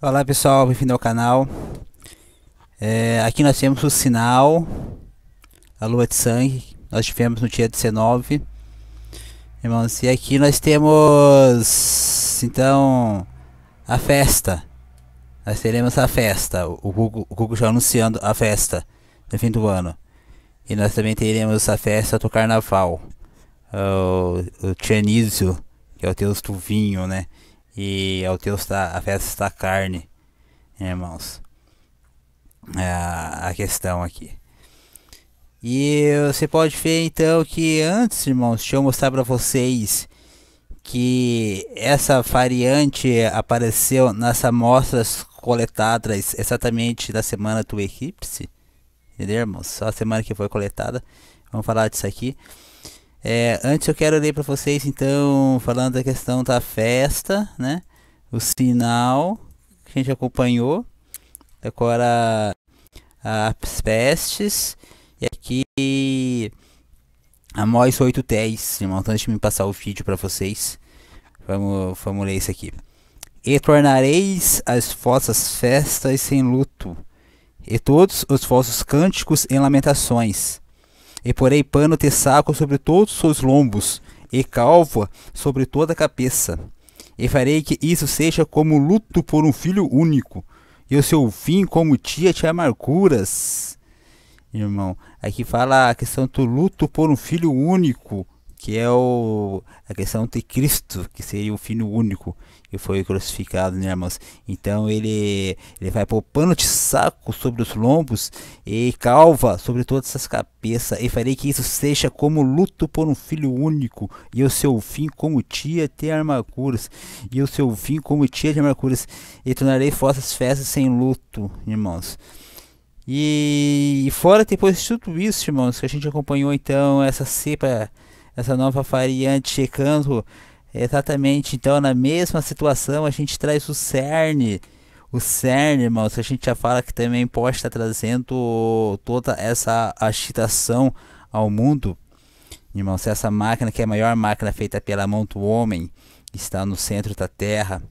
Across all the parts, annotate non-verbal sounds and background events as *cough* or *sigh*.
Olá pessoal, bem-vindo ao canal. É, aqui nós temos o sinal, a lua de sangue, nós tivemos no dia 19. Irmãos, e aqui nós temos então a festa. Nós teremos a festa, o Google, o Google já anunciando a festa no fim do ano. E nós também teremos a festa do carnaval. É o, o Tianísio, que é o deus do vinho, né? e ao é teu está a festa está carne, né, irmãos. É a questão aqui. E você pode ver então que antes, irmãos, deixa eu mostrar para vocês que essa variante apareceu nas amostras coletadas exatamente da semana do eclipse. Entendeu, irmãos? Só a semana que foi coletada. Vamos falar disso aqui. É, antes eu quero ler para vocês, então, falando da questão da festa, né? O sinal que a gente acompanhou, agora as pestes, e aqui Amós 8.10, irmão, então deixa eu passar o vídeo para vocês. Vamos, vamos ler isso aqui. E tornareis as vossas festas sem luto, e todos os vossos cânticos em lamentações e porei pano saco sobre todos os seus lombos, e calva sobre toda a cabeça. E farei que isso seja como luto por um filho único, e o seu fim como tia de amarguras. Irmão, aqui fala a questão do luto por um filho único que é o, a questão de Cristo, que seria o Filho único que foi crucificado, né, irmãos? Então ele, ele vai poupando de saco sobre os lombos e calva sobre todas as cabeças, e farei que isso seja como luto por um filho único, e o seu fim como tia de armaduras e o seu fim como tia de armaduras e tornarei vossas festas sem luto, irmãos. E, e fora depois de tudo isso, irmãos, que a gente acompanhou então essa cepa essa nova variante chegando exatamente então na mesma situação a gente traz o CERN o CERN, irmão se a gente já fala que também pode estar trazendo toda essa agitação ao mundo. irmão se essa máquina, que é a maior máquina feita pela mão do homem, está no centro da Terra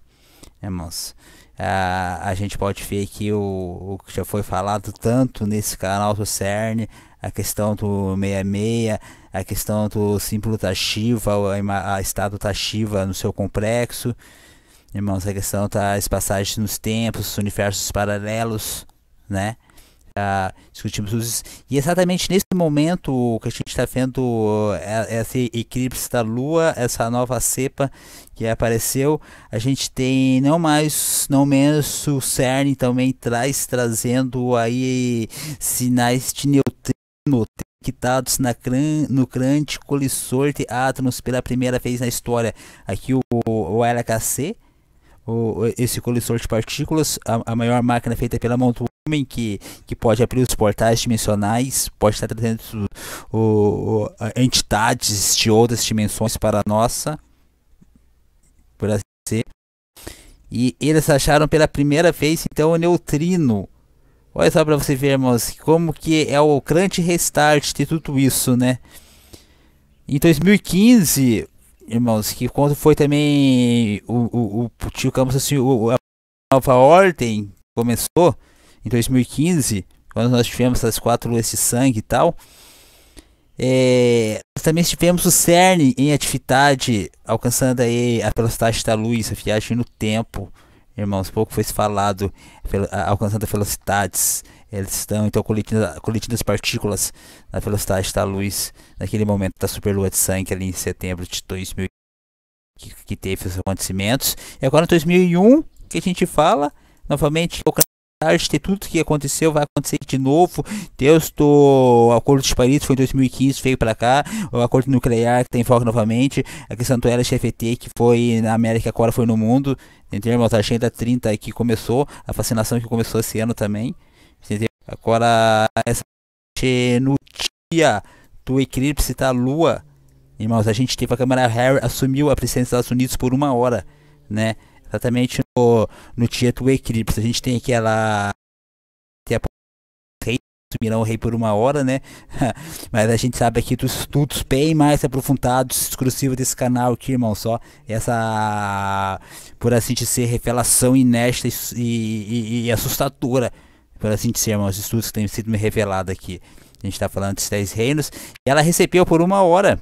né, moço? Ah, a gente pode ver aqui o, o que já foi falado tanto nesse canal do CERN, a questão do 66, a questão do símbolo Tashiva, a, a estado Tashiva no seu complexo. Irmãos, a questão das passagens nos tempos, universos paralelos, né? discutimos os, e exatamente nesse momento que a gente está vendo é, é esse eclipse da Lua, essa nova cepa que apareceu, a gente tem não mais, não menos o CERN também traz trazendo aí sinais de neutrino detectados na no crânio colisor de átomos pela primeira vez na história. Aqui o, o LHC, o, esse colisor de partículas, a, a maior máquina feita pela Mount homem que, que pode abrir os portais dimensionais, pode estar trazendo o, o, entidades de outras dimensões para a nossa, por assim E eles acharam pela primeira vez, então, o neutrino. Olha só para você ver, irmãos, como que é o grande restart de tudo isso, né? Em 2015, irmãos, que quando foi também o, o, o digamos assim, o, a nova ordem começou, em 2015, quando nós tivemos as quatro luas de sangue e tal, é, nós também tivemos o CERN em atividade, alcançando aí a velocidade da luz, a viagem no tempo. Irmãos, pouco foi falado, alcançando velocidades. Eles estão então coletindo, coletindo as partículas na velocidade da luz, naquele momento da superlua de sangue, ali em setembro de 2000, que, que teve os acontecimentos. E agora em 2001, que a gente fala, novamente, alcançando ter tudo que aconteceu vai acontecer de novo. Deus do Acordo de Paris foi em 2015, veio para cá. O Acordo Nuclear que tem tá foco novamente. A questão do LGFT que foi na América, agora foi no mundo. Entendeu? A agenda 30 que começou, a fascinação que começou esse ano também. Entendeu? Agora, essa no dia do eclipse da lua, irmãos, a gente teve a Câmara Harry assumiu a presidência dos Estados Unidos por uma hora, né? Exatamente no Tieto Eclipse. A gente tem aquela. Tem a o rei por uma hora, né? *laughs* Mas a gente sabe aqui dos estudos bem mais aprofundados, exclusivos desse canal aqui, irmão. Só essa, por assim dizer, revelação inédita e, e, e assustadora, por assim dizer, irmão. Os estudos que têm sido me revelados aqui. A gente está falando dos Dez Reinos. E ela recebeu por uma hora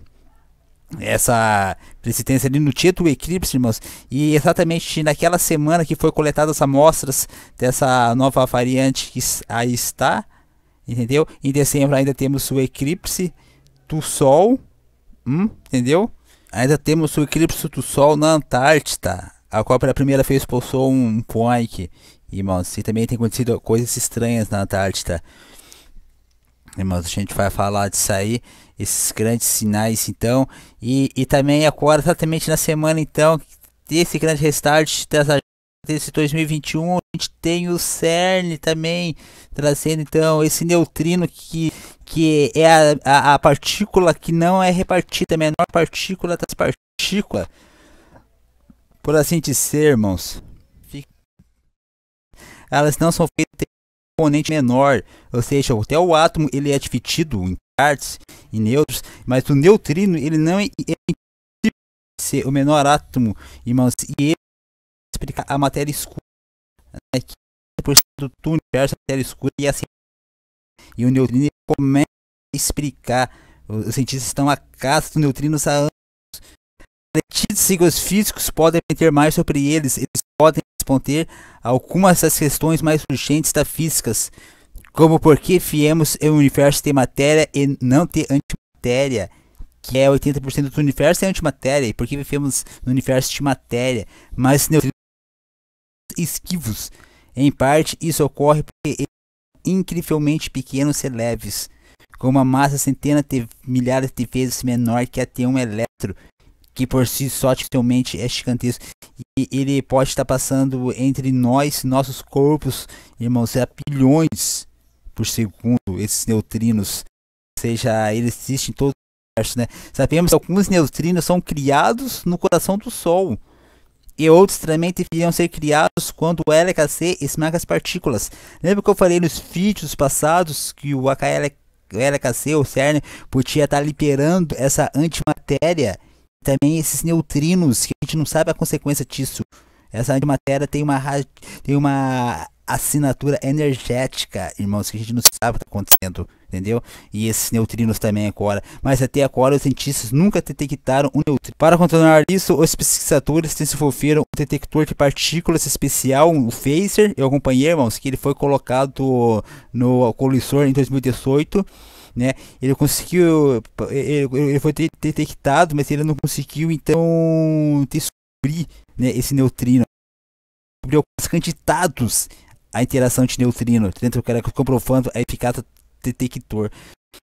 essa persistência ali no título Eclipse, irmãos. E exatamente naquela semana que foi coletadas amostras dessa nova variante que aí está, entendeu? Em dezembro ainda temos o eclipse do Sol, hum, entendeu? Ainda temos o eclipse do Sol na Antártida, a qual pela primeira vez expulsou um Poink, irmãos. E também tem acontecido coisas estranhas na Antártida. Irmãos, a gente vai falar disso aí, esses grandes sinais, então. E, e também agora, exatamente na semana, então, desse grande restart dessa, desse 2021, a gente tem o CERN também, trazendo, então, esse neutrino que, que é a, a, a partícula que não é repartida, a menor partícula das partículas. Por assim dizer, irmãos. Elas não são feitas componente menor, ou seja, até o átomo ele é dividido em partes e neutros, mas o neutrino ele não é, é ser o menor átomo, irmãos, e ele explica a matéria escura, né, que é por do universo, a matéria escura e assim. E o neutrino começa a explicar, os cientistas estão a caça do neutrino há anos. Os físicos podem ter mais sobre eles, eles podem responder a algumas das questões mais urgentes da física, como por que viemos o universo ter matéria e não ter antimatéria, que é 80% do universo é antimatéria, e por que vivemos no universo de matéria, mas neutrinos esquivos. Em parte, isso ocorre porque eles são incrivelmente pequenos e leves, com uma massa centena de milhares de vezes menor que a de um elétron, que por si só dificilmente é gigantesco e ele pode estar passando entre nós, nossos corpos, irmãos, a é bilhões por segundo, esses neutrinos. Ou seja, eles existem em todo o universo, né? Sabemos que alguns neutrinos são criados no coração do Sol. E outros também deveriam ser criados quando o LHC esmaga as partículas. Lembra que eu falei nos vídeos passados que o HL o LHC, o CERN, podia estar liberando essa antimatéria também esses neutrinos que a gente não sabe a consequência disso. Essa antimatéria tem uma, tem uma assinatura energética, irmãos, que a gente não sabe o que está acontecendo, entendeu? E esses neutrinos também agora. Mas até agora os cientistas nunca detectaram um neutrino. Para contornar isso, os pesquisadores desenvolveram um detector de partículas especial, o phaser. Eu acompanhei, irmãos, que ele foi colocado no colisor em 2018 né? Ele conseguiu, ele, ele foi detectado, mas ele não conseguiu então descobrir né, esse neutrino. Descobriu os candidatos à interação de neutrino, dentro do cara comprovando a eficácia do detector.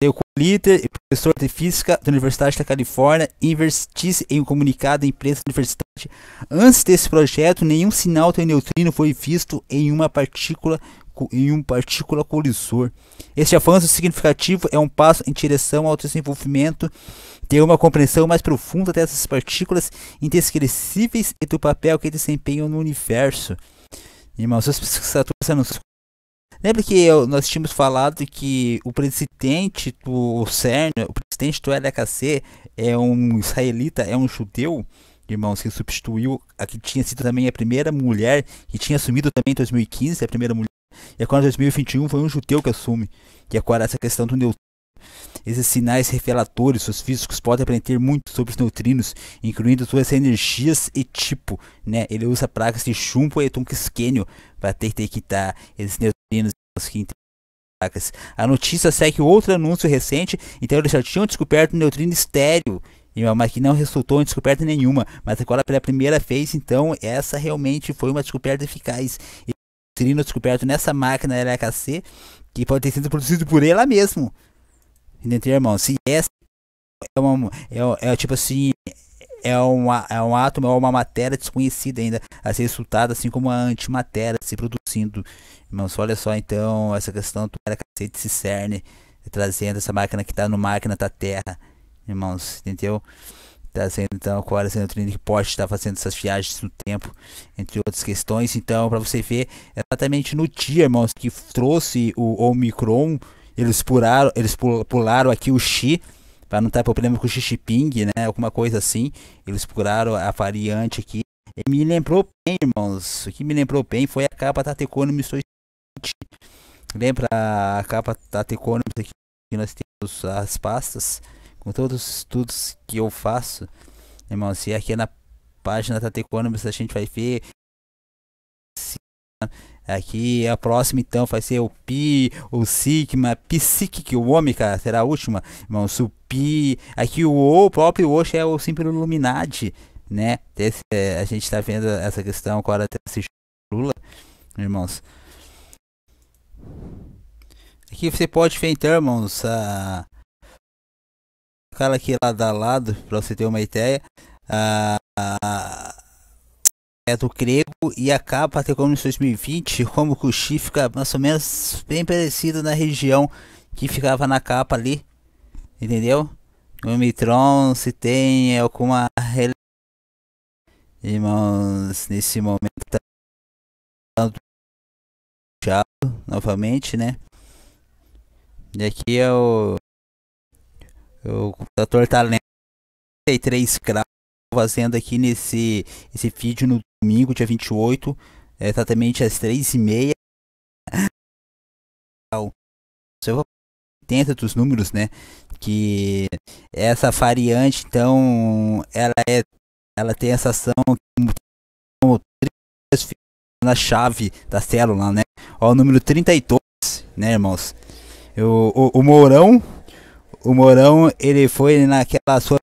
Eu líder e professor de física da Universidade da Califórnia, investisse em um comunicado à imprensa da universidade. Antes desse projeto, nenhum sinal de neutrino foi visto em uma partícula em um partícula colisor. Este avanço significativo é um passo em direção ao desenvolvimento de uma compreensão mais profunda dessas partículas indescrecíveis e do papel que desempenham no universo. Irmãos, os pesquisadores anunciam. Lembra que eu, nós tínhamos falado que o presidente do CERN, o presidente do LHC, é um israelita, é um judeu? irmãos, que substituiu a que tinha sido também a primeira mulher, que tinha assumido também em 2015, a primeira mulher e agora 2021 foi um judeu que assume. E agora essa questão do neutrino. Esses sinais reveladores, os físicos podem aprender muito sobre os neutrinos, incluindo suas energias e tipo. Né? Ele usa pragas de chumbo e tungstênio para detectar esses neutrinos que placas. A notícia segue outro anúncio recente, então eles já tinham descoberto um neutrino estéreo mas que não resultou em descoberta nenhuma. Mas agora pela primeira vez, então, essa realmente foi uma descoberta eficaz. E serino descoberto nessa máquina LHC que pode ter sido produzido por ela mesmo. Entendeu, irmão? Se essa é, assim, é, uma, é, é, é tipo assim, é, uma, é um átomo, é uma matéria desconhecida ainda a ser resultada, assim como a antimatéria se produzindo. Irmãos, olha só então essa questão do LHC de Cicerne, trazendo essa máquina que está no máquina da Terra, irmãos, entendeu? Tá sendo então agora sendo Trino que pode estar fazendo essas viagens no tempo, entre outras questões. Então, para você ver, exatamente no dia, irmãos, que trouxe o Omicron, eles pularam, eles pularam aqui o Xi, para não ter problema com o Xi ping né? Alguma coisa assim. Eles pularam a variante aqui. E me lembrou bem, irmãos. O que me lembrou bem foi a capa da Teconomy Lembra a capa da Teconomy aqui? nós temos as pastas com todos os estudos que eu faço, irmão, se aqui na página tá Tateconomics a gente vai ver aqui é a próxima então vai ser o pi, o sigma, que o cara, será a última, irmão, o pi, aqui o o, próprio hoje é o simples Illuminati, né? Esse, é, a gente tá vendo essa questão agora se Lula, irmãos. Aqui você pode ver então, irmãos, a ah, cara aqui lá da lado, para você ter uma ideia, a, ah, ah, é do Crebo e a capa até como em 2020, *laughs* como o Xi fica mais ou menos bem parecido na região que ficava na capa ali, entendeu? No Mitron se tem alguma rele... irmãos nesse momento tá novamente, né? E aqui é o o computador tá e 33 graus fazendo aqui nesse esse vídeo no domingo, dia 28, é, exatamente às 3 e meia *laughs* então, Eu vou dentro dos números, né? Que essa variante, então, ela é ela tem essa ação como na chave da célula, né? Ó, o número 32, né, irmãos? O, o, o Mourão o Morão, ele foi naquela sua.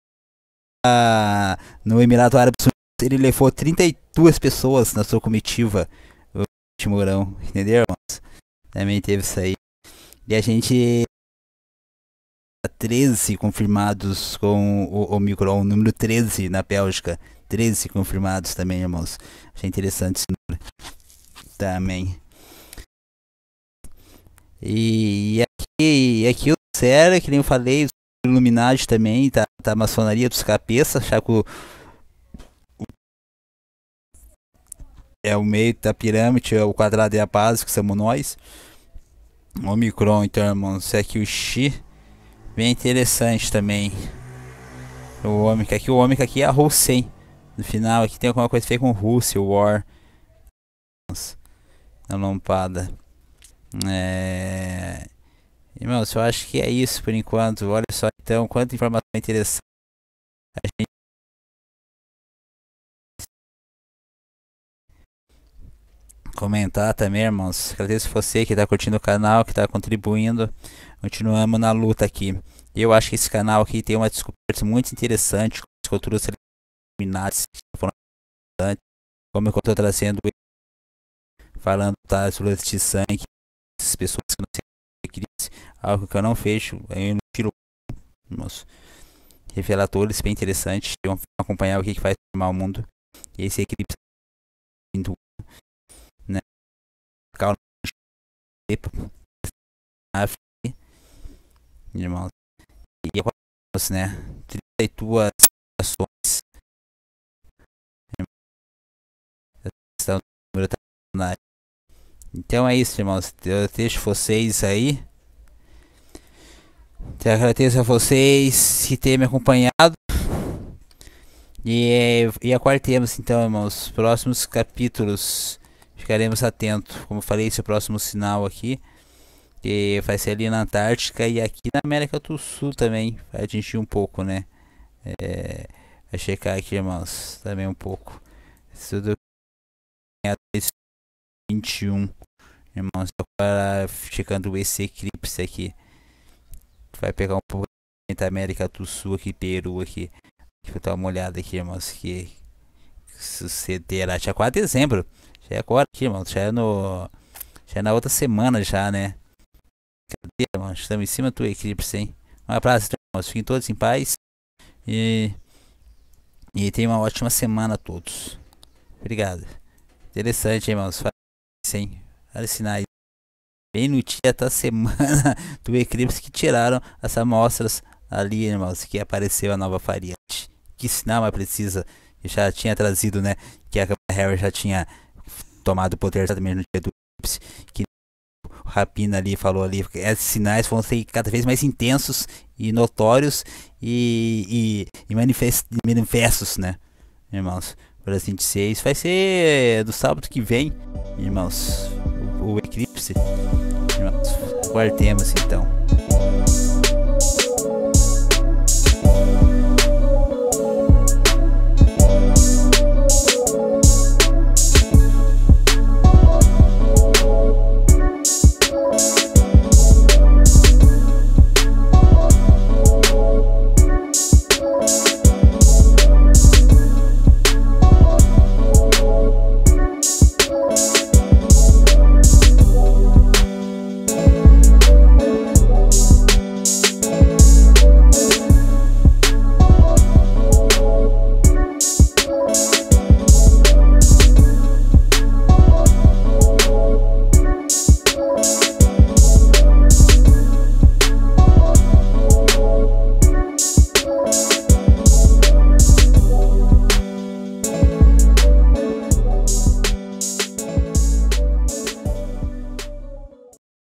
Ah, no Emirato Árabe ele levou 32 pessoas na sua comitiva. O Mourão, entendeu, irmãos? Também teve isso aí. E a gente. 13 confirmados com o Omicron, número 13 na Bélgica. 13 confirmados também, irmãos. Achei interessante esse número. Também. E, e aqui, e aqui sério que nem eu falei, Illuminati também, tá, tá a maçonaria dos cabeças, Chaco é o meio da pirâmide, é o quadrado é a base, que somos nós. Omicron, então, irmão, se é que o Xi, bem interessante também. O ômega aqui, o ômega aqui é a hein. No final aqui tem alguma coisa feita com Rússia, War. Na lompada. É... Irmãos, eu acho que é isso por enquanto. Olha só então quanta informação interessante a gente. Comentar também, irmãos. Agradeço você que está curtindo o canal, que está contribuindo. Continuamos na luta aqui. Eu acho que esse canal aqui tem uma descoberta muito interessante com as culturas eliminadas como eu estou trazendo falando tá, luzes de sangue, essas pessoas que não se algo que eu não fecho, eu não tiro meus reveladores bem interessantes, vão acompanhar o que, que vai formar o mundo e esse eclipse né? Calma, irmãos, e nós, né? 32 ações. Tá então é isso, irmãos. Eu deixo vocês aí. Então, agradeço a vocês que terem me acompanhado. E, e aguardemos então, irmãos, próximos capítulos. Ficaremos atentos. Como falei, esse é o próximo sinal aqui. Que vai ser ali na Antártica e aqui na América do Sul também. Vai atingir um pouco, né? É, vai checar aqui, irmãos, também um pouco. Tudo é 21, irmãos, agora checando esse eclipse aqui vai pegar um pouco da América do Sul aqui, Peru aqui. Deixa eu dar uma olhada aqui, irmãos, que sucederá. Já é 4 de dezembro. Já é agora aqui, irmão. Já é no. Já é na outra semana já, né? Cadê, irmão? Estamos em cima do eclipse, hein? Um abraço, então, irmãos. Fiquem todos em paz. E. E tenham uma ótima semana a todos. Obrigado. Interessante, hein, irmãos. Faz, hein? Faz sinais bem no dia da semana *laughs* do eclipse que tiraram as amostras ali, irmãos, que apareceu a nova variante. Que sinal mais precisa? já tinha trazido, né? Que a Harry já tinha tomado o poder exatamente no dia do eclipse. Que o Rapina ali falou ali. Esses sinais vão ser cada vez mais intensos e notórios e, e, e manifest, manifestos, né? Irmãos, por assim dizer. Isso vai ser do sábado que vem, irmãos o Eclipse. Guardemos então.